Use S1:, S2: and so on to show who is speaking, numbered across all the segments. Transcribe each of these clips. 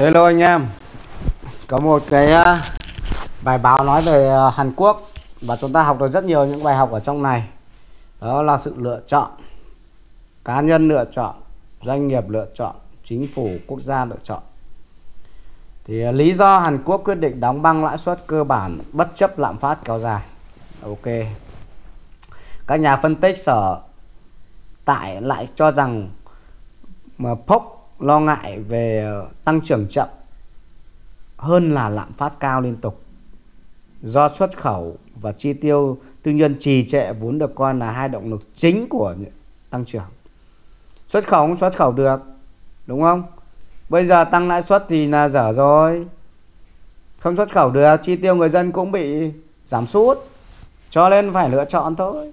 S1: Hello anh em Có một cái à, bài báo nói về à, Hàn Quốc Và chúng ta học được rất nhiều những bài học ở trong này Đó là sự lựa chọn Cá nhân lựa chọn Doanh nghiệp lựa chọn Chính phủ quốc gia lựa chọn Thì à, lý do Hàn Quốc quyết định đóng băng lãi suất cơ bản Bất chấp lạm phát kéo dài Ok Các nhà phân tích sở Tại lại cho rằng Mà POC lo ngại về ờ, tăng trưởng chậm hơn là lạm phát cao liên tục. Do xuất khẩu và chi tiêu tư nhân trì trệ vốn được coi là hai động lực chính của tăng trưởng. Xuất khẩu không xuất khẩu được, đúng không? Bây giờ tăng lãi suất thì là dở rồi. Không xuất khẩu được, chi tiêu người dân cũng bị giảm sút. Cho nên phải lựa chọn thôi.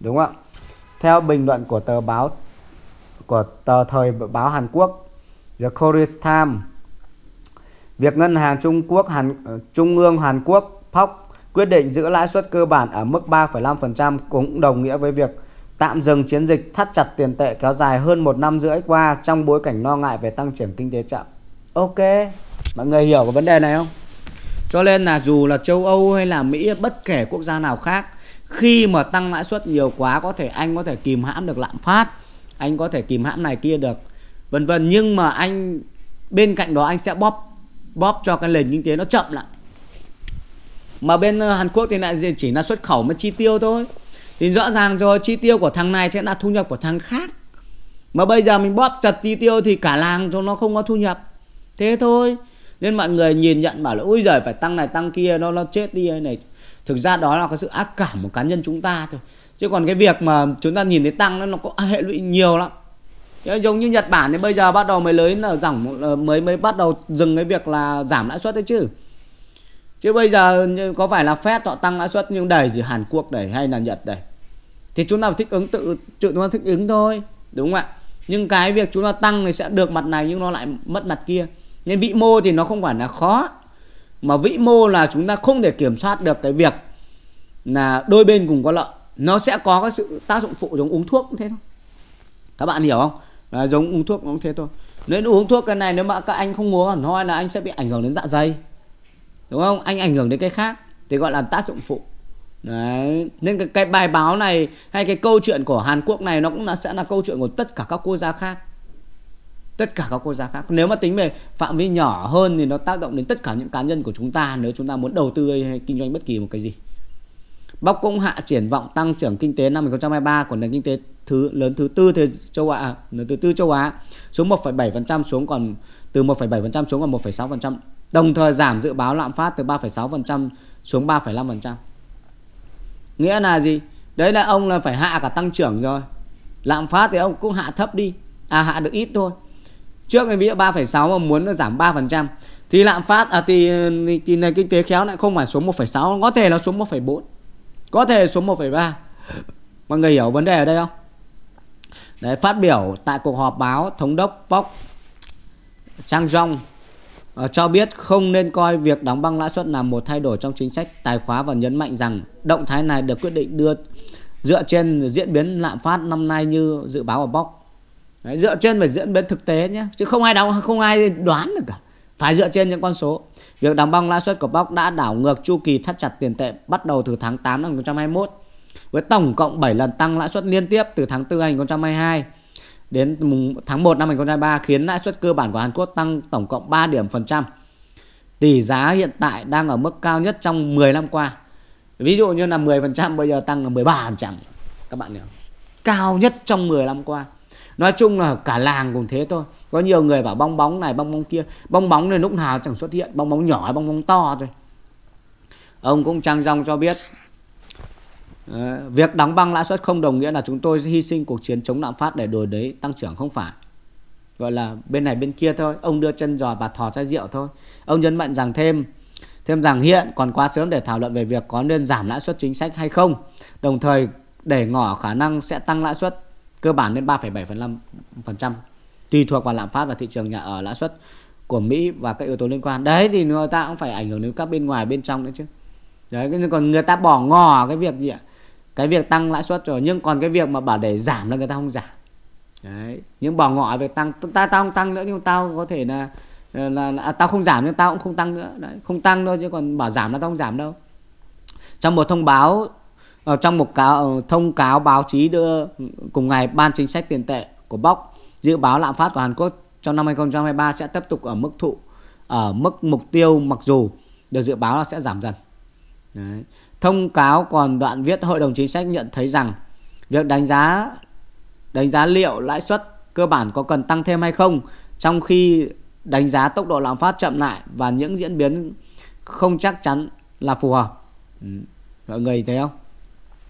S1: Đúng không Theo bình luận của tờ báo của tờ thời báo Hàn Quốc The Korea Times. Việc ngân hàng Trung Quốc Hàn Trung ương Hàn Quốc POC quyết định giữ lãi suất cơ bản ở mức 3,5% cũng đồng nghĩa với việc tạm dừng chiến dịch thắt chặt tiền tệ kéo dài hơn một năm rưỡi qua trong bối cảnh lo ngại về tăng trưởng kinh tế chậm. Ok, mọi người hiểu cái vấn đề này không? Cho nên là dù là châu Âu hay là Mỹ bất kể quốc gia nào khác khi mà tăng lãi suất nhiều quá có thể anh có thể kìm hãm được lạm phát anh có thể kìm hãm này kia được vân vân nhưng mà anh bên cạnh đó anh sẽ bóp bóp cho cái nền kinh tế nó chậm lại mà bên ờ, Hàn Quốc thì lại chỉ là xuất khẩu mà chi tiêu thôi thì rõ ràng rồi chi tiêu của thằng này sẽ là thu nhập của thằng khác mà bây giờ mình bóp chặt chi tiêu thì cả làng cho nó không có thu nhập thế thôi nên mọi người nhìn nhận bảo là ui giời phải tăng này tăng kia nó nó chết đi này thực ra đó là cái sự ác cảm của cá nhân chúng ta thôi chứ còn cái việc mà chúng ta nhìn thấy tăng nó có hệ lụy nhiều lắm giống như Nhật Bản thì bây giờ bắt đầu mới lấy là giảm ờ, mới mới bắt đầu dừng cái việc là giảm lãi suất đấy chứ chứ bây giờ có phải là Fed họ tăng lãi suất nhưng đẩy thì Hàn Quốc đẩy hay là Nhật đẩy thì chúng ta thích ứng tự tự nó thích ứng thôi đúng không ạ nhưng cái việc chúng ta tăng thì sẽ được mặt này nhưng nó lại mất mặt kia nên vĩ mô thì nó không phải là khó mà vĩ mô là chúng ta không thể kiểm soát được cái việc là đôi bên cùng có lợi nó sẽ có cái sự tác dụng phụ giống uống thuốc cũng thế thôi các bạn hiểu không là giống uống thuốc cũng thế thôi nếu uống thuốc cái này nếu mà các anh không uống hẳn hoi là anh sẽ bị ảnh hưởng đến dạ dày đúng không anh ảnh hưởng đến cái khác thì gọi là tác dụng phụ Đấy. Nên cái, cái bài báo này hay cái câu chuyện của Hàn Quốc này nó cũng là, sẽ là câu chuyện của tất cả các quốc gia khác. Tất cả các quốc gia khác. Nếu mà tính về phạm vi nhỏ hơn thì nó tác động đến tất cả những cá nhân của chúng ta nếu chúng ta muốn đầu tư hay kinh doanh bất kỳ một cái gì bóc cũng hạ triển vọng tăng trưởng kinh tế năm 2023 của nền kinh tế thứ lớn thứ tư thế châu Á, lớn thứ tư châu Á xuống 1,7% xuống còn từ 1,7% xuống còn 1,6%, đồng thời giảm dự báo lạm phát từ 3,6% xuống 3,5%. Nghĩa là gì? Đấy là ông là phải hạ cả tăng trưởng rồi. Lạm phát thì ông cũng hạ thấp đi, à hạ được ít thôi. Trước này ví dụ 3,6 mà muốn nó giảm 3% thì lạm phát à thì, thì nền kinh tế khéo lại không phải xuống 1,6 có thể nó xuống 1,4 có thể xuống 1,3 Mọi người hiểu vấn đề ở đây không? Đấy, phát biểu tại cuộc họp báo, Thống đốc Park Chang Jong ờ, cho biết không nên coi việc đóng băng lãi suất là một thay đổi trong chính sách tài khóa và nhấn mạnh rằng động thái này được quyết định đưa dựa trên diễn biến lạm phát năm nay như dự báo của Park. Đấy, dựa trên về diễn biến thực tế nhé, chứ không ai đóng không ai đoán được cả. Phải dựa trên những con số. Việc đóng băng lãi suất của Box đã đảo ngược chu kỳ thắt chặt tiền tệ bắt đầu từ tháng 8 năm 2021 với tổng cộng 7 lần tăng lãi suất liên tiếp từ tháng 4 năm 2022 đến tháng 1 năm 2023 khiến lãi suất cơ bản của Hàn Quốc tăng tổng cộng 3 điểm phần trăm. Tỷ giá hiện tại đang ở mức cao nhất trong 10 năm qua. Ví dụ như là 10% bây giờ tăng là 13%. Các bạn hiểu. Cao nhất trong 10 năm qua. Nói chung là cả làng cũng thế thôi có nhiều người bảo bong bóng này bong bóng kia bong bóng này lúc nào chẳng xuất hiện bong bóng nhỏ bong bóng to thôi ông cũng trang rong cho biết ờ, việc đóng băng lãi suất không đồng nghĩa là chúng tôi hy sinh cuộc chiến chống lạm phát để đổi đấy tăng trưởng không phải gọi là bên này bên kia thôi ông đưa chân giò và thò chai rượu thôi ông nhấn mạnh rằng thêm thêm rằng hiện còn quá sớm để thảo luận về việc có nên giảm lãi suất chính sách hay không đồng thời để ngỏ khả năng sẽ tăng lãi suất cơ bản lên 3,7% tùy thuộc vào lạm phát và thị trường nhà ở lãi suất của Mỹ và các yếu tố liên quan đấy thì người ta cũng phải ảnh hưởng đến các bên ngoài bên trong nữa chứ đấy còn người ta bỏ ngỏ cái việc gì ạ cái việc tăng lãi suất rồi nhưng còn cái việc mà bảo để giảm là người ta không giảm đấy những bỏ ngỏ việc tăng ta tao không tăng nữa nhưng tao có thể là là, là, là à, tao không giảm nhưng tao cũng không tăng nữa đấy không tăng đâu chứ còn bảo giảm là tao không giảm đâu trong một thông báo ờ, trong một cáo ờ, thông cáo báo chí đưa cùng ngày ban chính sách tiền tệ của Bóc Dự báo lạm phát của Hàn Quốc trong năm 2023 sẽ tiếp tục ở mức thụ ở mức mục tiêu mặc dù được dự báo là sẽ giảm dần. Đấy. Thông cáo còn đoạn viết Hội đồng Chính sách nhận thấy rằng việc đánh giá đánh giá liệu lãi suất cơ bản có cần tăng thêm hay không trong khi đánh giá tốc độ lạm phát chậm lại và những diễn biến không chắc chắn là phù hợp. Ừ. Mọi người thấy không?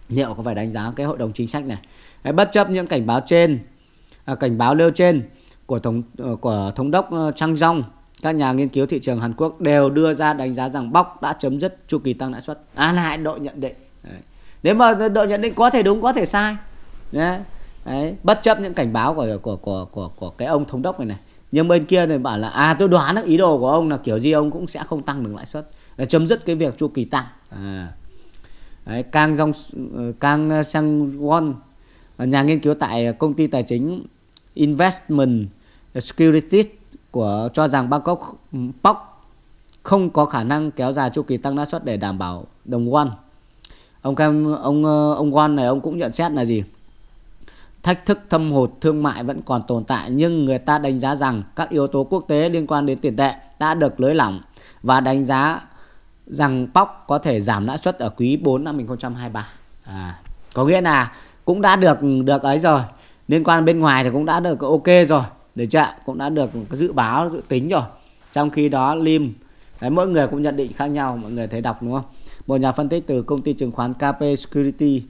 S1: Liệu có phải đánh giá cái hội đồng chính sách này? Đấy, bất chấp những cảnh báo trên, À, cảnh báo nêu trên của thống ờ, của thống đốc Trang ờ, Dong, các nhà nghiên cứu thị trường Hàn Quốc đều đưa ra đánh giá rằng bóc đã chấm dứt chu kỳ tăng lãi suất. À lại đội nhận định. Đấy. Nếu mà đội nhận định có thể đúng có thể sai. Đấy. Đấy. bất chấp những cảnh báo của của của của của cái ông thống đốc này này. Nhưng bên kia này bảo là à tôi đoán ý đồ của ông là kiểu gì ông cũng sẽ không tăng được lãi suất, chấm dứt cái việc chu kỳ tăng. À. Đấy, Kang Jong ờ, Kang Sang Won nhà nghiên cứu tại công ty tài chính Investment Securities của cho rằng Bangkok ừ, POC không có khả năng kéo dài chu kỳ tăng lãi suất để đảm bảo đồng won. Ông ông ờ, ông won này ông cũng nhận xét là gì? Thách thức thâm hụt thương mại vẫn còn tồn tại nhưng người ta đánh giá rằng các yếu tố quốc tế liên quan đến tiền tệ đã được lới lỏng và đánh giá rằng POC có thể giảm lãi suất ở quý 4 năm 2023. À, có nghĩa là cũng đã được được ấy rồi liên quan bên ngoài thì cũng đã được ok rồi để chưa cũng đã được dự báo dự tính rồi trong khi đó lim đấy, mỗi người cũng nhận định khác nhau mọi người thấy đọc đúng không một nhà phân tích từ công ty chứng khoán KP Security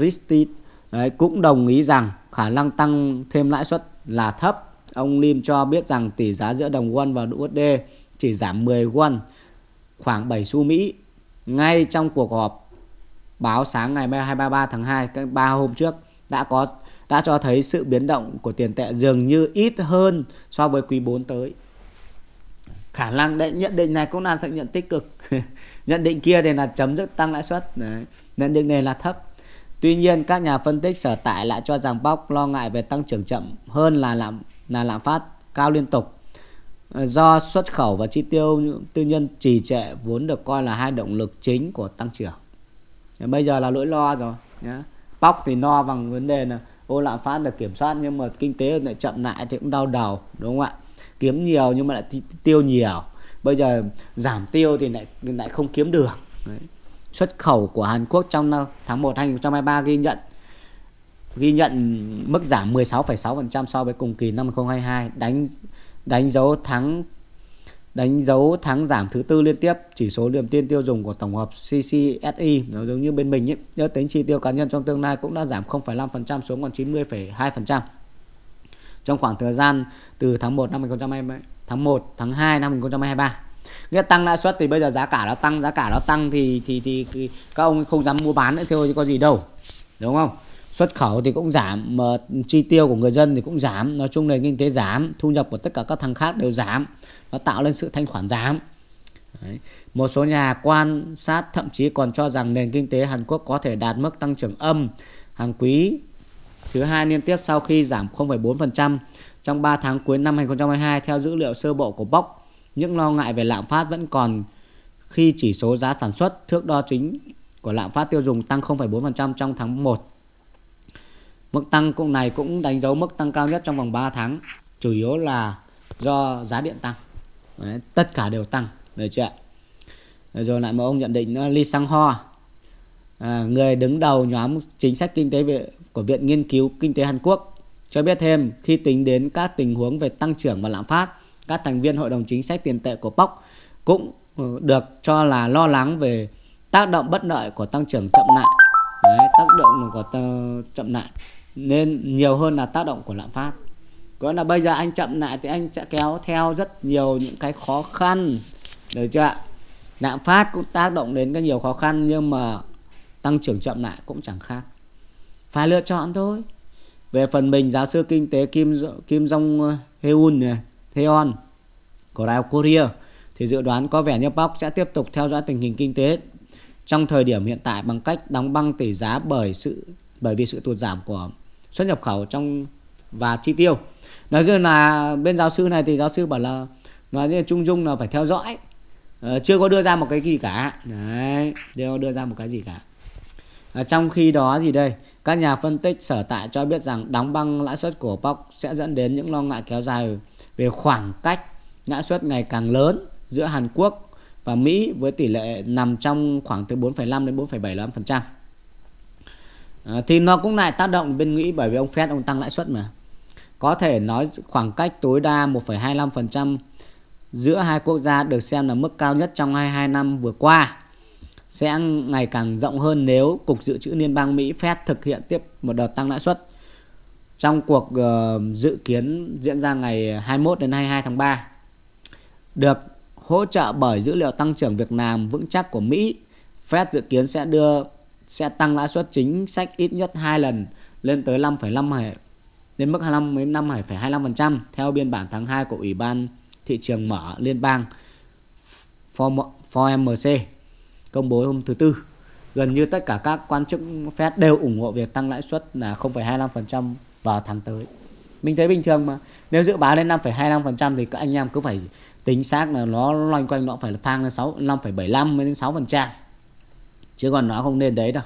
S1: Security đấy, cũng đồng ý rằng khả năng tăng thêm lãi suất là thấp ông Lim cho biết rằng tỷ giá giữa đồng won và USD chỉ giảm 10 won khoảng 7 xu Mỹ ngay trong cuộc họp báo sáng ngày 23 tháng 2 ba hôm trước đã có đã cho thấy sự biến động của tiền tệ dường như ít hơn so với quý 4 tới. Khả năng đấy nhận định này cũng là sự nhận tích cực. nhận định kia thì là chấm dứt tăng lãi suất. Đấy. Nhận định này là thấp. Tuy nhiên các nhà phân tích sở tại lại cho rằng Bóc lo ngại về tăng trưởng chậm hơn là lạm là lạm phát cao liên tục ờ, do xuất khẩu và chi tiêu tư nhân trì trệ vốn được coi là hai động lực chính của tăng trưởng. Bây giờ là lỗi lo rồi nhé. Bóc thì no bằng vấn đề là ô lạm phát được kiểm soát nhưng mà kinh tế lại chậm lại thì cũng đau đầu đúng không ạ? Kiếm nhiều nhưng mà lại tiêu nhiều. Bây giờ giảm tiêu thì lại lại không kiếm được. Đấy. Xuất khẩu của Hàn Quốc trong tháng 1 2023 ghi nhận ghi nhận mức giảm 16,6% so với cùng kỳ năm 2022 đánh đánh dấu tháng đánh dấu tháng giảm thứ tư liên tiếp chỉ số niềm tin tiêu dùng của tổng hợp CCSI nó giống như bên mình ấy. Nếu tính chi tiêu cá nhân trong tương lai cũng đã giảm 0,5% xuống còn 90,2% trong khoảng thời gian từ tháng 1 năm 2020 tháng 1 tháng 2 năm 2023 nghĩa tăng lãi suất thì bây giờ giá cả nó tăng giá cả nó tăng thì thì thì, thì các ông không dám mua bán nữa thôi chứ có gì đâu đúng không xuất khẩu thì cũng giảm mà chi tiêu của người dân thì cũng giảm nói chung nền kinh tế giảm thu nhập của tất cả các thằng khác đều giảm nó tạo lên sự thanh khoản giảm Đấy. một số nhà quan sát thậm chí còn cho rằng nền kinh tế Hàn Quốc có thể đạt mức tăng trưởng âm hàng quý thứ hai liên tiếp sau khi giảm 0,4% trong 3 tháng cuối năm 2022 theo dữ liệu sơ bộ của Bóc những lo ngại về lạm phát vẫn còn khi chỉ số giá sản xuất thước đo chính của lạm phát tiêu dùng tăng 0,4% trong tháng 1 Mức tăng cũng này cũng đánh dấu mức tăng cao nhất trong vòng 3 tháng, chủ yếu là do giá điện tăng. Đấy, tất cả đều tăng, được chưa ạ? Rồi lại một ông nhận định Lee Sang Ho, à, người đứng đầu nhóm chính sách kinh tế của Viện Nghiên cứu Kinh tế Hàn Quốc, cho biết thêm khi tính đến các tình huống về tăng trưởng và lạm phát, các thành viên Hội đồng Chính sách Tiền tệ của POC cũng ừ, được cho là lo lắng về tác động bất lợi của tăng trưởng chậm lại động của chậm lại nên nhiều hơn là tác động của lạm phát có là bây giờ anh chậm lại thì anh sẽ kéo theo rất nhiều những cái khó khăn được chưa ạ lạm phát cũng tác động đến cái nhiều khó khăn nhưng mà tăng trưởng chậm lại cũng chẳng khác phải lựa chọn thôi về phần mình giáo sư kinh tế Kim Kim Jong Heun này, Theon của Đại học Korea thì dự đoán có vẻ như Park sẽ tiếp tục theo dõi tình hình kinh tế trong thời điểm hiện tại bằng cách đóng băng tỷ giá bởi sự bởi vì sự tụt giảm của xuất nhập khẩu trong và chi tiêu nói gần là bên giáo sư này thì giáo sư bảo là nói như chung dung là phải theo dõi ờ, chưa có đưa ra một cái gì cả đấy chưa đưa ra một cái gì cả à, trong khi đó gì đây các nhà phân tích sở tại cho biết rằng đóng băng lãi suất của POC sẽ dẫn đến những lo ngại kéo dài về khoảng cách lãi suất ngày càng lớn giữa Hàn Quốc và Mỹ với tỷ lệ nằm trong khoảng từ 4,5 đến 4,75%. À, thì nó cũng lại tác động bên Mỹ bởi vì ông Fed ông tăng lãi suất mà. Có thể nói khoảng cách tối đa 1,25% giữa hai quốc gia được xem là mức cao nhất trong 22 năm vừa qua sẽ ngày càng rộng hơn nếu Cục Dự trữ Liên bang Mỹ Fed thực hiện tiếp một đợt tăng lãi suất trong cuộc uh, dự kiến diễn ra ngày 21 đến 22 tháng 3 được hỗ trợ bởi dữ liệu tăng trưởng việc làm vững chắc của Mỹ. Fed dự kiến sẽ đưa sẽ tăng lãi suất chính sách ít nhất 2 lần lên tới 5,5 lên mức 25 đến 5,25% theo biên bản tháng 2 của Ủy ban thị trường mở liên bang FOMC công bố hôm thứ tư. Gần như tất cả các quan chức Fed đều ủng hộ việc tăng lãi suất là 0,25% vào tháng tới. Mình thấy bình thường mà. Nếu dự báo lên 5,25% thì các anh em cứ phải tính xác là nó loanh quanh nó phải là phang lên 6 5,75 đến 6 phần trăm chứ còn nó không nên đấy đâu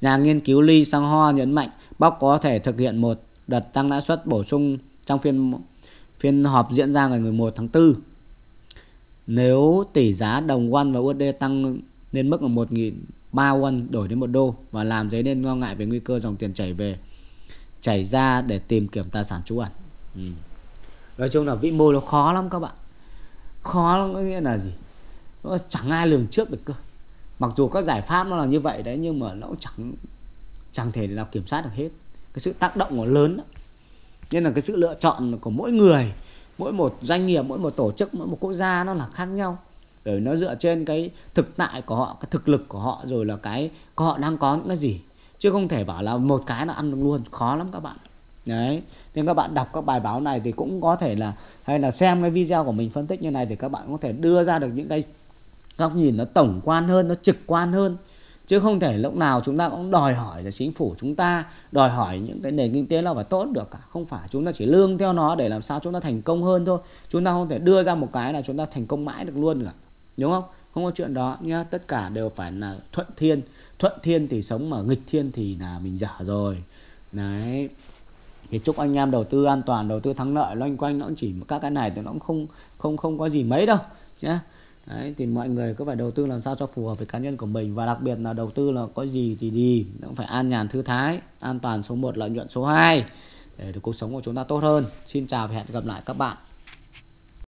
S1: nhà nghiên cứu Lee Sang Ho nhấn mạnh Bob có thể thực hiện một đợt tăng lãi suất bổ sung trong phiên phiên họp diễn ra ngày 11 tháng 4 nếu tỷ giá đồng won và USD tăng lên mức là 1 ba won đổi đến một đô và làm dấy lên lo ngại về nguy cơ dòng tiền chảy về chảy ra để tìm kiếm tài sản trú ẩn. Ừ. Nói chung là vĩ mô nó khó lắm các bạn khó lắm, có nghĩa là gì nó chẳng ai lường trước được cơ mặc dù các giải pháp nó là như vậy đấy nhưng mà nó cũng chẳng chẳng thể nào kiểm soát được hết cái sự tác động nó lớn đó. nên là cái sự lựa chọn của mỗi người mỗi một doanh nghiệp mỗi một tổ chức mỗi một quốc gia nó là khác nhau bởi nó dựa trên cái thực tại của họ cái thực lực của họ rồi là cái của họ đang có những cái gì chứ không thể bảo là một cái nó ăn được luôn khó lắm các bạn đấy nên các bạn đọc các bài báo này thì cũng có thể là hay là xem cái video của mình phân tích như này thì các bạn có thể đưa ra được những cái góc nhìn nó tổng quan hơn nó trực quan hơn chứ không thể lúc nào chúng ta cũng đòi hỏi là chính phủ chúng ta đòi hỏi những cái nền kinh tế nào phải tốt được cả không phải chúng ta chỉ lương theo nó để làm sao chúng ta thành công hơn thôi chúng ta không thể đưa ra một cái là chúng ta thành công mãi được luôn được đúng không không có chuyện đó nhá tất cả đều phải là thuận thiên thuận thiên thì sống mà nghịch thiên thì là mình giả rồi đấy thì chúc anh em đầu tư an toàn đầu tư thắng lợi loanh quanh nó cũng chỉ các cái này thì nó cũng không không không có gì mấy đâu nhé Đấy, thì mọi người cứ phải đầu tư làm sao cho phù hợp với cá nhân của mình và đặc biệt là đầu tư là có gì thì đi cũng phải an nhàn thư thái an toàn số 1 lợi nhuận số 2 để cuộc sống của chúng ta tốt hơn xin chào và hẹn gặp lại các bạn